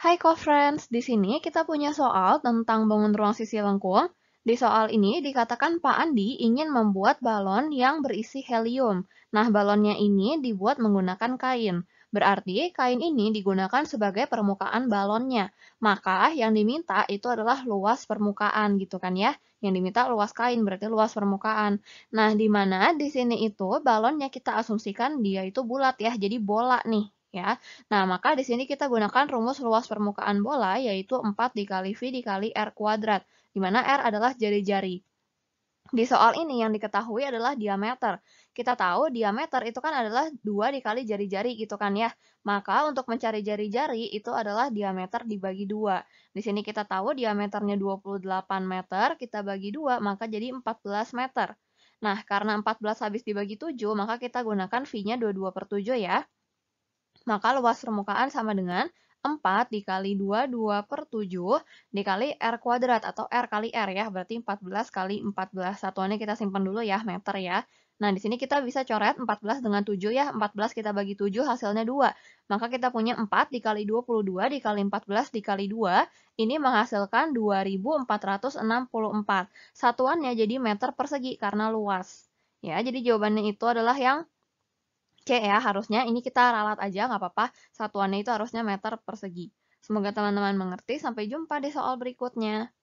Hai co-friends, di sini kita punya soal tentang bangun ruang sisi lengkung. Di soal ini dikatakan Pak Andi ingin membuat balon yang berisi helium. Nah, balonnya ini dibuat menggunakan kain. Berarti kain ini digunakan sebagai permukaan balonnya. Maka yang diminta itu adalah luas permukaan gitu kan ya. Yang diminta luas kain berarti luas permukaan. Nah, di mana di sini itu balonnya kita asumsikan dia itu bulat ya. Jadi bola nih ya. Nah, maka di sini kita gunakan rumus luas permukaan bola yaitu 4 dikali V dikali R kuadrat, di mana R adalah jari-jari. Di soal ini yang diketahui adalah diameter. Kita tahu diameter itu kan adalah 2 dikali jari-jari gitu kan ya. Maka untuk mencari jari-jari itu adalah diameter dibagi 2. Di sini kita tahu diameternya 28 meter, kita bagi 2 maka jadi 14 meter. Nah, karena 14 habis dibagi 7, maka kita gunakan V-nya 22 per 7 ya. Maka luas permukaan sama dengan 4 dikali 2, 2 per 7 dikali R kuadrat atau R kali R ya. Berarti 14 kali 14 satuannya kita simpan dulu ya, meter ya. Nah, di sini kita bisa coret 14 dengan 7 ya. 14 kita bagi 7 hasilnya 2. Maka kita punya 4 dikali 22 dikali 14 dikali 2. Ini menghasilkan 2464. Satuannya jadi meter persegi karena luas. Ya, jadi jawabannya itu adalah yang Oke ya harusnya. Ini kita ralat aja nggak apa-apa. Satuannya itu harusnya meter persegi. Semoga teman-teman mengerti. Sampai jumpa di soal berikutnya.